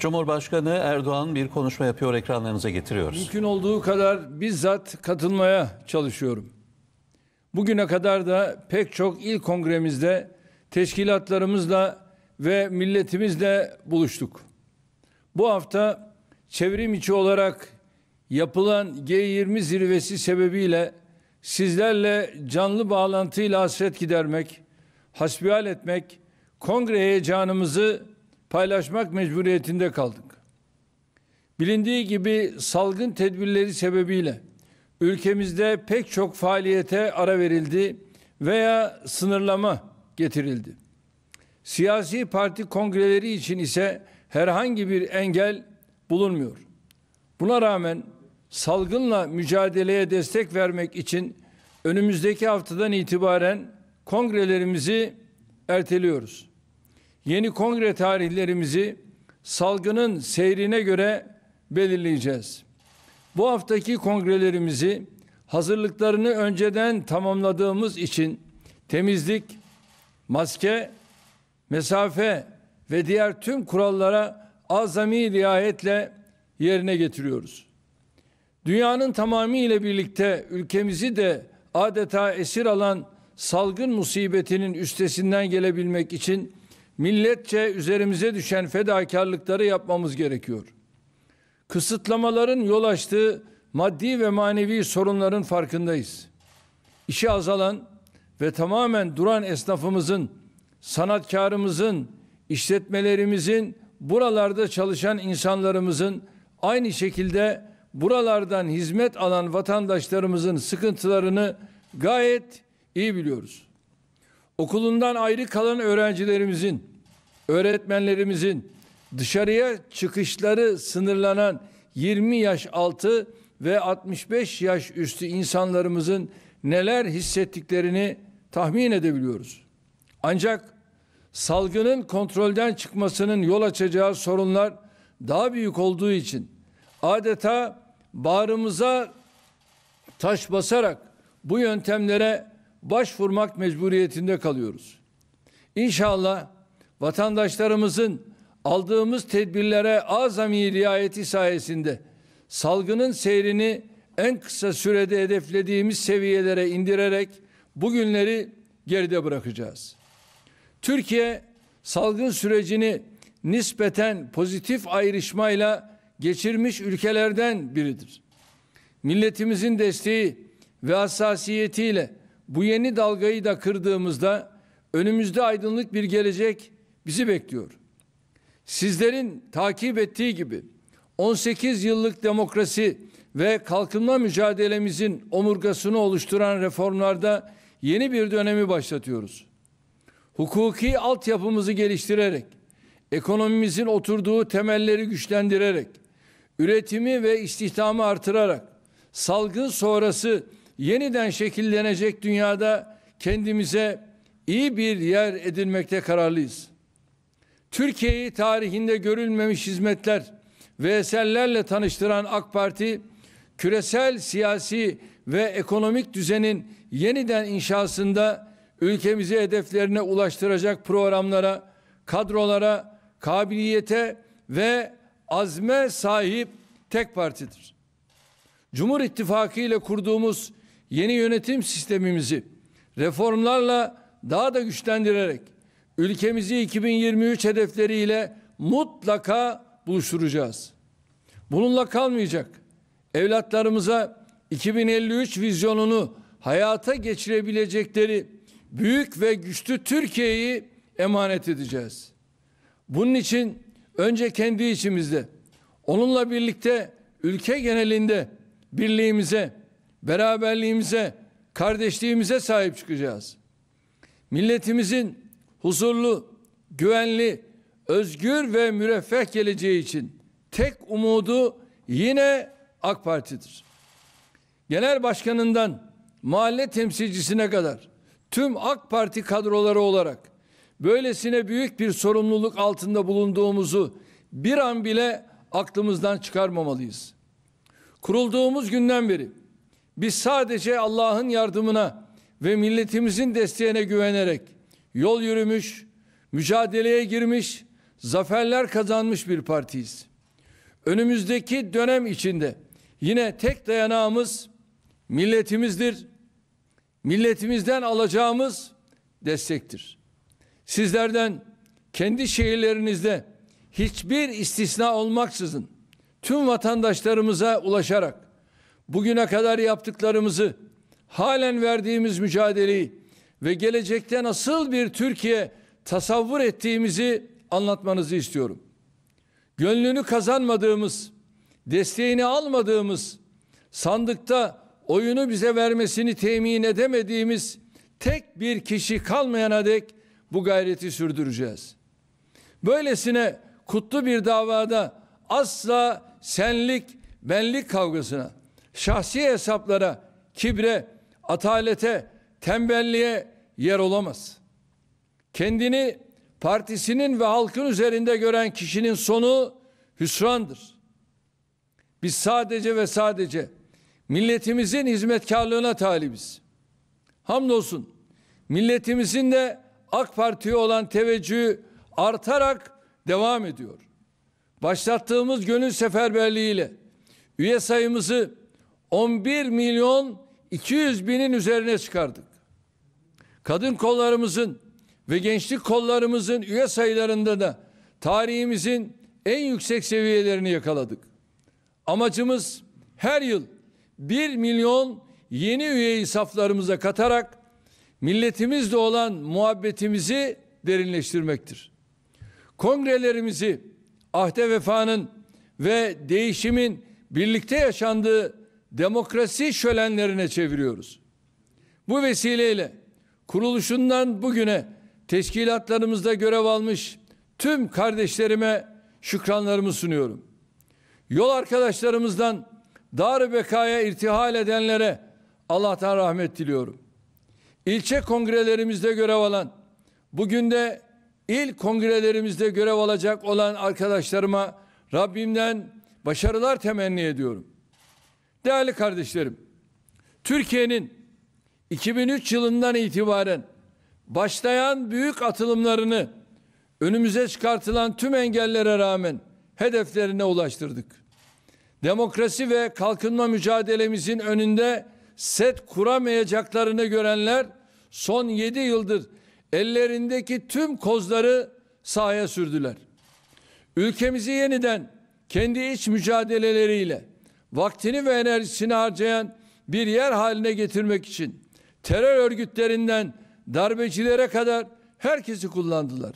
Cumhurbaşkanı Erdoğan bir konuşma yapıyor ekranlarınıza getiriyoruz. Mümkün olduğu kadar bizzat katılmaya çalışıyorum. Bugüne kadar da pek çok il kongremizde teşkilatlarımızla ve milletimizle buluştuk. Bu hafta çevrim içi olarak yapılan G20 zirvesi sebebiyle sizlerle canlı bağlantıyla hasret gidermek, hasbihal etmek, kongre heyecanımızı paylaşmak mecburiyetinde kaldık. Bilindiği gibi salgın tedbirleri sebebiyle ülkemizde pek çok faaliyete ara verildi veya sınırlama getirildi. Siyasi parti kongreleri için ise herhangi bir engel bulunmuyor. Buna rağmen salgınla mücadeleye destek vermek için önümüzdeki haftadan itibaren kongrelerimizi erteliyoruz. Yeni kongre tarihlerimizi salgının seyrine göre belirleyeceğiz. Bu haftaki kongrelerimizi hazırlıklarını önceden tamamladığımız için temizlik, maske, mesafe ve diğer tüm kurallara azami riayetle yerine getiriyoruz. Dünyanın tamamıyla birlikte ülkemizi de adeta esir alan salgın musibetinin üstesinden gelebilmek için milletçe üzerimize düşen fedakarlıkları yapmamız gerekiyor. Kısıtlamaların yol açtığı maddi ve manevi sorunların farkındayız. İşi azalan ve tamamen duran esnafımızın, sanatkarımızın, işletmelerimizin, buralarda çalışan insanlarımızın aynı şekilde buralardan hizmet alan vatandaşlarımızın sıkıntılarını gayet iyi biliyoruz okulundan ayrı kalan öğrencilerimizin, öğretmenlerimizin dışarıya çıkışları sınırlanan 20 yaş altı ve 65 yaş üstü insanlarımızın neler hissettiklerini tahmin edebiliyoruz. Ancak salgının kontrolden çıkmasının yol açacağı sorunlar daha büyük olduğu için adeta bağrımıza taş basarak bu yöntemlere başvurmak mecburiyetinde kalıyoruz. İnşallah vatandaşlarımızın aldığımız tedbirlere azami riayeti sayesinde salgının seyrini en kısa sürede hedeflediğimiz seviyelere indirerek bugünleri geride bırakacağız. Türkiye salgın sürecini nispeten pozitif ayrışmayla geçirmiş ülkelerden biridir. Milletimizin desteği ve hassasiyetiyle bu yeni dalgayı da kırdığımızda önümüzde aydınlık bir gelecek bizi bekliyor. Sizlerin takip ettiği gibi 18 yıllık demokrasi ve kalkınma mücadelemizin omurgasını oluşturan reformlarda yeni bir dönemi başlatıyoruz. Hukuki altyapımızı geliştirerek, ekonomimizin oturduğu temelleri güçlendirerek, üretimi ve istihdamı artırarak, salgın sonrası yeniden şekillenecek dünyada kendimize iyi bir yer edinmekte kararlıyız. Türkiye'yi tarihinde görülmemiş hizmetler ve eserlerle tanıştıran AK Parti, küresel siyasi ve ekonomik düzenin yeniden inşasında ülkemizi hedeflerine ulaştıracak programlara, kadrolara, kabiliyete ve azme sahip tek partidir. Cumhur İttifakı ile kurduğumuz yeni yönetim sistemimizi reformlarla daha da güçlendirerek ülkemizi 2023 hedefleriyle mutlaka buluşturacağız. Bununla kalmayacak. Evlatlarımıza 2053 vizyonunu hayata geçirebilecekleri büyük ve güçlü Türkiye'yi emanet edeceğiz. Bunun için önce kendi içimizde, onunla birlikte ülke genelinde birliğimize, beraberliğimize, kardeşliğimize sahip çıkacağız. Milletimizin huzurlu, güvenli, özgür ve müreffeh geleceği için tek umudu yine AK Parti'dir. Genel başkanından mahalle temsilcisine kadar tüm AK Parti kadroları olarak böylesine büyük bir sorumluluk altında bulunduğumuzu bir an bile aklımızdan çıkarmamalıyız. Kurulduğumuz günden beri biz sadece Allah'ın yardımına ve milletimizin desteğine güvenerek yol yürümüş, mücadeleye girmiş, zaferler kazanmış bir partiyiz. Önümüzdeki dönem içinde yine tek dayanağımız milletimizdir. Milletimizden alacağımız destektir. Sizlerden kendi şehirlerinizde hiçbir istisna olmaksızın tüm vatandaşlarımıza ulaşarak bugüne kadar yaptıklarımızı, halen verdiğimiz mücadeleyi ve gelecekte nasıl bir Türkiye tasavvur ettiğimizi anlatmanızı istiyorum. Gönlünü kazanmadığımız, desteğini almadığımız, sandıkta oyunu bize vermesini temin edemediğimiz tek bir kişi kalmayana dek bu gayreti sürdüreceğiz. Böylesine kutlu bir davada asla senlik, benlik kavgasına şahsi hesaplara, kibre, atalete, tembelliğe yer olamaz. Kendini partisinin ve halkın üzerinde gören kişinin sonu hüsrandır. Biz sadece ve sadece milletimizin hizmetkarlığına talibiz. Hamdolsun milletimizin de AK Parti'ye olan teveccühü artarak devam ediyor. Başlattığımız gönül seferberliğiyle üye sayımızı 11 milyon 200 binin üzerine çıkardık. Kadın kollarımızın ve gençlik kollarımızın üye sayılarında da tarihimizin en yüksek seviyelerini yakaladık. Amacımız her yıl 1 milyon yeni üyeyi saflarımıza katarak milletimizle olan muhabbetimizi derinleştirmektir. Kongrelerimizi ahde vefanın ve değişimin birlikte yaşandığı demokrasi şölenlerine çeviriyoruz. Bu vesileyle kuruluşundan bugüne teşkilatlarımızda görev almış tüm kardeşlerime şükranlarımı sunuyorum. Yol arkadaşlarımızdan dar bekaya irtihal edenlere Allah'tan rahmet diliyorum. İlçe kongrelerimizde görev alan, bugün de il kongrelerimizde görev alacak olan arkadaşlarıma Rabbimden başarılar temenni ediyorum. Değerli kardeşlerim, Türkiye'nin 2003 yılından itibaren başlayan büyük atılımlarını önümüze çıkartılan tüm engellere rağmen hedeflerine ulaştırdık. Demokrasi ve kalkınma mücadelemizin önünde set kuramayacaklarını görenler son 7 yıldır ellerindeki tüm kozları sahaya sürdüler. Ülkemizi yeniden kendi iç mücadeleleriyle vaktini ve enerjisini harcayan bir yer haline getirmek için terör örgütlerinden darbecilere kadar herkesi kullandılar.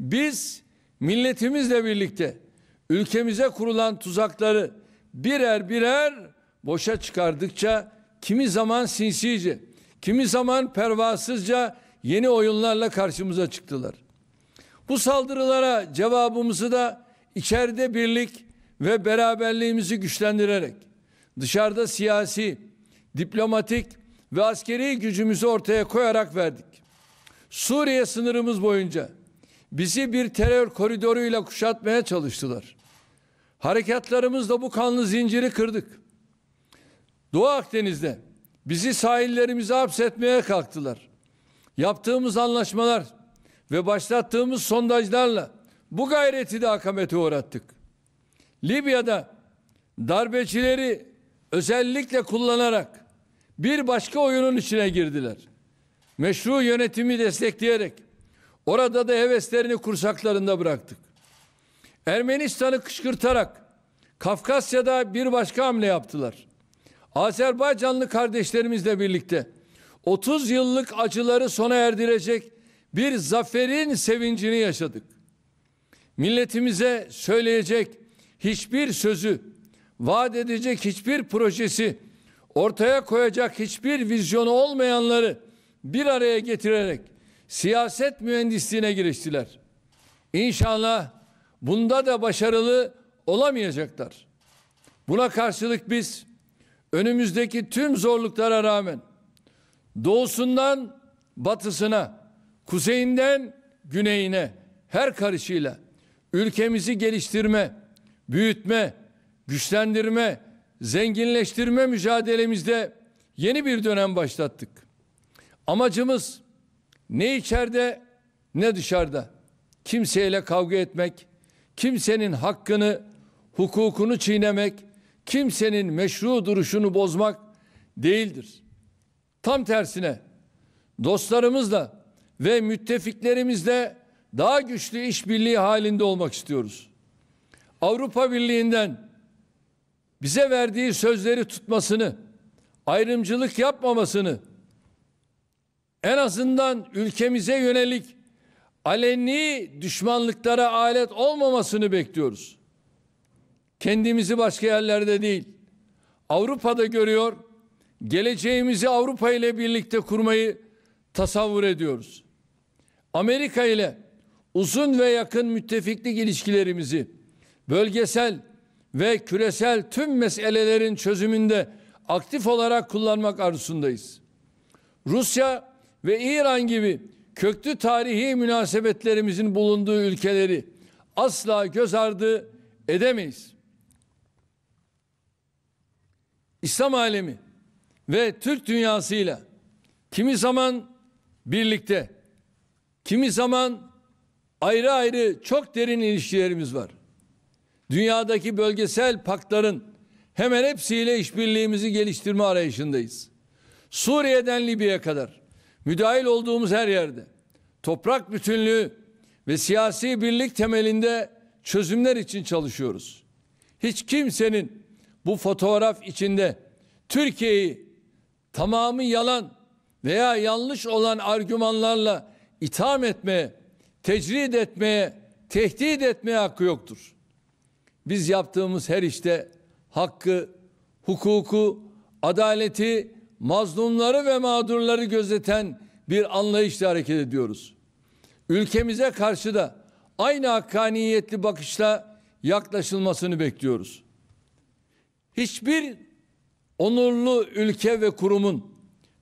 Biz milletimizle birlikte ülkemize kurulan tuzakları birer birer boşa çıkardıkça kimi zaman sinsice, kimi zaman pervasızca yeni oyunlarla karşımıza çıktılar. Bu saldırılara cevabımızı da içeride birlik, ve beraberliğimizi güçlendirerek dışarıda siyasi, diplomatik ve askeri gücümüzü ortaya koyarak verdik. Suriye sınırımız boyunca bizi bir terör koridoruyla kuşatmaya çalıştılar. Harekatlarımızla bu kanlı zinciri kırdık. Doğu Akdeniz'de bizi sahillerimize hapsetmeye kalktılar. Yaptığımız anlaşmalar ve başlattığımız sondajlarla bu gayreti de akamete uğrattık. Libya'da darbeçileri özellikle kullanarak bir başka oyunun içine girdiler. Meşru yönetimi destekleyerek orada da heveslerini kursaklarında bıraktık. Ermenistan'ı kışkırtarak Kafkasya'da bir başka hamle yaptılar. Azerbaycanlı kardeşlerimizle birlikte 30 yıllık acıları sona erdirecek bir zaferin sevincini yaşadık. Milletimize söyleyecek hiçbir sözü, vaat edecek hiçbir projesi, ortaya koyacak hiçbir vizyonu olmayanları bir araya getirerek siyaset mühendisliğine giriştiler. İnşallah bunda da başarılı olamayacaklar. Buna karşılık biz önümüzdeki tüm zorluklara rağmen doğusundan batısına, kuzeyinden güneyine her karışıyla ülkemizi geliştirme, büyütme, güçlendirme, zenginleştirme mücadelemizde yeni bir dönem başlattık. Amacımız ne içeride ne dışarıda kimseyle kavga etmek, kimsenin hakkını, hukukunu çiğnemek, kimsenin meşru duruşunu bozmak değildir. Tam tersine dostlarımızla ve müttefiklerimizle daha güçlü işbirliği halinde olmak istiyoruz. Avrupa Birliği'nden bize verdiği sözleri tutmasını, ayrımcılık yapmamasını, en azından ülkemize yönelik aleni düşmanlıklara alet olmamasını bekliyoruz. Kendimizi başka yerlerde değil, Avrupa'da görüyor, geleceğimizi Avrupa ile birlikte kurmayı tasavvur ediyoruz. Amerika ile uzun ve yakın müttefiklik ilişkilerimizi bölgesel ve küresel tüm meselelerin çözümünde aktif olarak kullanmak arzusundayız. Rusya ve İran gibi köklü tarihi münasebetlerimizin bulunduğu ülkeleri asla göz ardı edemeyiz. İslam alemi ve Türk dünyasıyla kimi zaman birlikte, kimi zaman ayrı ayrı çok derin ilişkilerimiz var. Dünyadaki bölgesel paktların hemen hepsiyle işbirliğimizi geliştirme arayışındayız. Suriye'den Libya'ya kadar müdahil olduğumuz her yerde toprak bütünlüğü ve siyasi birlik temelinde çözümler için çalışıyoruz. Hiç kimsenin bu fotoğraf içinde Türkiye'yi tamamı yalan veya yanlış olan argümanlarla itham etmeye, tecrid etmeye, tehdit etmeye hakkı yoktur. Biz yaptığımız her işte hakkı, hukuku, adaleti, mazlumları ve mağdurları gözeten bir anlayışla hareket ediyoruz. Ülkemize karşı da aynı hakkaniyetli bakışla yaklaşılmasını bekliyoruz. Hiçbir onurlu ülke ve kurumun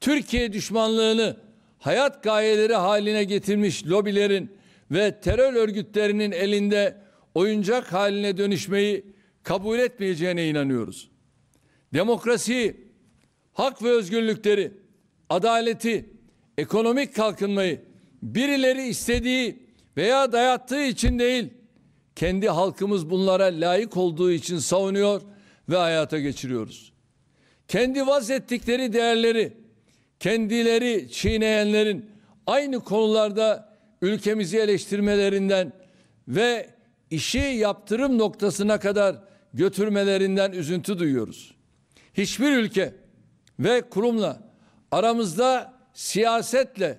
Türkiye düşmanlığını hayat gayeleri haline getirmiş lobilerin ve terör örgütlerinin elinde oyuncak haline dönüşmeyi kabul etmeyeceğine inanıyoruz. Demokrasiyi, hak ve özgürlükleri, adaleti, ekonomik kalkınmayı birileri istediği veya dayattığı için değil, kendi halkımız bunlara layık olduğu için savunuyor ve hayata geçiriyoruz. Kendi vaz ettikleri değerleri, kendileri çiğneyenlerin aynı konularda ülkemizi eleştirmelerinden ve işi yaptırım noktasına kadar götürmelerinden üzüntü duyuyoruz. Hiçbir ülke ve kurumla aramızda siyasetle,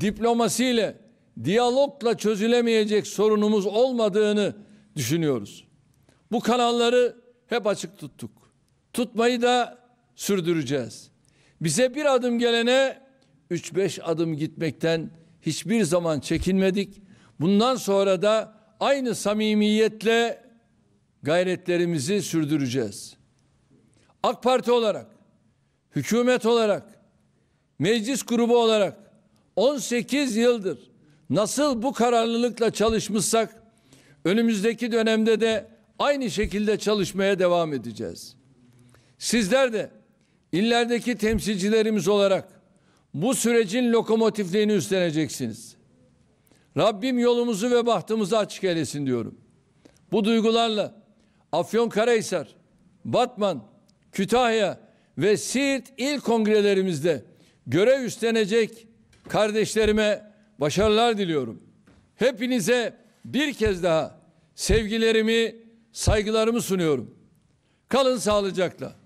diplomasiyle, diyalogla çözülemeyecek sorunumuz olmadığını düşünüyoruz. Bu kanalları hep açık tuttuk. Tutmayı da sürdüreceğiz. Bize bir adım gelene 3-5 adım gitmekten hiçbir zaman çekinmedik. Bundan sonra da aynı samimiyetle gayretlerimizi sürdüreceğiz. AK Parti olarak, hükümet olarak, meclis grubu olarak 18 yıldır nasıl bu kararlılıkla çalışmışsak önümüzdeki dönemde de aynı şekilde çalışmaya devam edeceğiz. Sizler de illerdeki temsilcilerimiz olarak bu sürecin lokomotifliğini üstleneceksiniz. Rabbim yolumuzu ve bahtımızı açık eylesin diyorum. Bu duygularla Afyonkarahisar, Batman, Kütahya ve Siirt il kongrelerimizde görev üstlenecek kardeşlerime başarılar diliyorum. Hepinize bir kez daha sevgilerimi, saygılarımı sunuyorum. Kalın sağlıcakla.